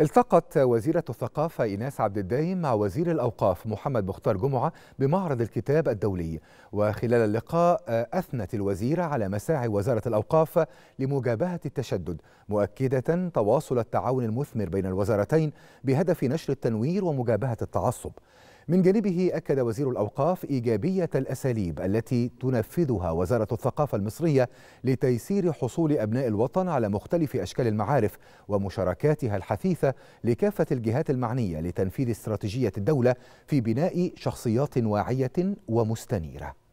التقت وزيرة الثقافة إيناس عبد الدايم مع وزير الأوقاف محمد مختار جمعة بمعرض الكتاب الدولي وخلال اللقاء آه، أثنت الوزيرة على مساعي وزارة الأوقاف لمجابهة التشدد مؤكدة تواصل التعاون المثمر بين الوزارتين بهدف نشر التنوير ومجابهة التعصب من جانبه أكد وزير الأوقاف إيجابية الأساليب التي تنفذها وزارة الثقافة المصرية لتيسير حصول أبناء الوطن على مختلف أشكال المعارف ومشاركاتها الحثيثة لكافة الجهات المعنية لتنفيذ استراتيجية الدولة في بناء شخصيات واعية ومستنيرة